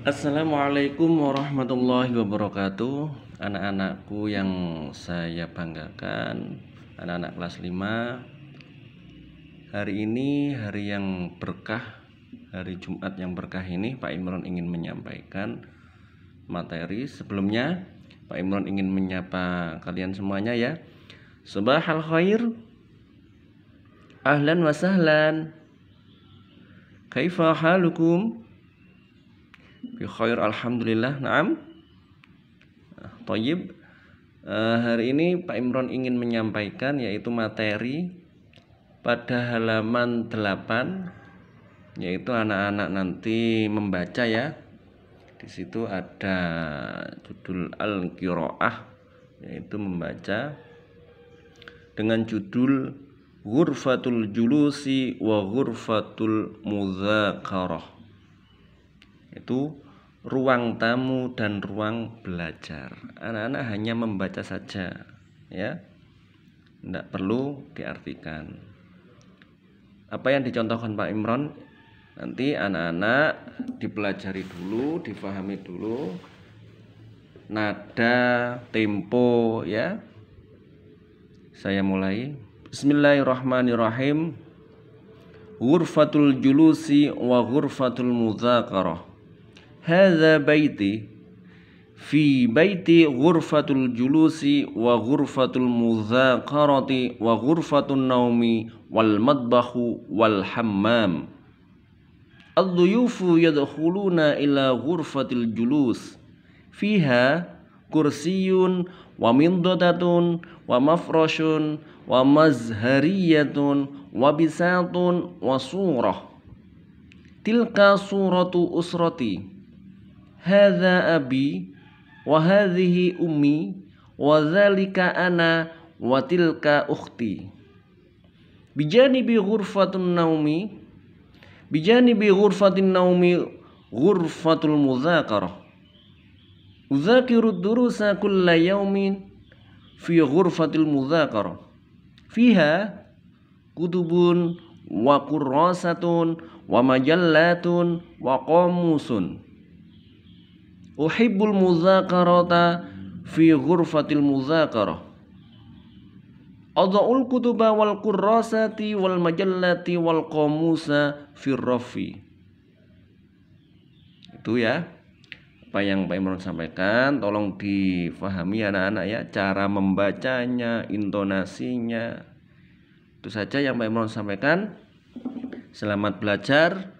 Assalamualaikum warahmatullahi wabarakatuh Anak-anakku yang saya banggakan Anak-anak kelas 5 Hari ini hari yang berkah Hari Jumat yang berkah ini Pak Imron ingin menyampaikan materi Sebelumnya Pak Imron ingin menyapa kalian semuanya ya Subahal khair Ahlan wa sahlan Kaifa halukum bi khair alhamdulillah naam toyib uh, eh, hari ini Pak Imron ingin menyampaikan yaitu materi pada halaman 8 yaitu anak-anak nanti membaca ya di situ ada judul al qiraah yaitu membaca dengan judul ghurfatul julusi wa ghurfatul muzakarah itu ruang tamu dan ruang belajar. Anak-anak hanya membaca saja, ya. Tidak perlu diartikan. Apa yang dicontohkan Pak Imron nanti anak-anak dipelajari dulu, dipahami dulu nada, tempo ya. Saya mulai. Bismillahirrahmanirrahim. Ghurfatul julusi wa ghurfatul muzakarah هذا بيتي في بيتي غرفة الجلوس وغرفة المذاكرة وغرفة النوم والمطبخ والحمام الضيوف يدخلون إلى غرفة الجلوس فيها كرسي ومنضدة ومفرش ومزهرية وبساط وصورة تلك صورة أسرتي هذا أبي وهذه أمي وذلك أنا وتلك أختي بجانب غرفة النوم بجانب غرفة النوم غرفة المذاكرة أذاكر الدروس كل يوم في غرفة المذاكرة فيها كتب وكراسة ومجلات وقاموس uhibbul muzakarata fi ghurfatil muzakarah Adha'ul kutuba wal kurrasati wal majallati wal qamusa firrafi Itu ya Apa yang Pak Imran sampaikan Tolong difahami anak-anak ya Cara membacanya, intonasinya Itu saja yang Pak Imran sampaikan Selamat belajar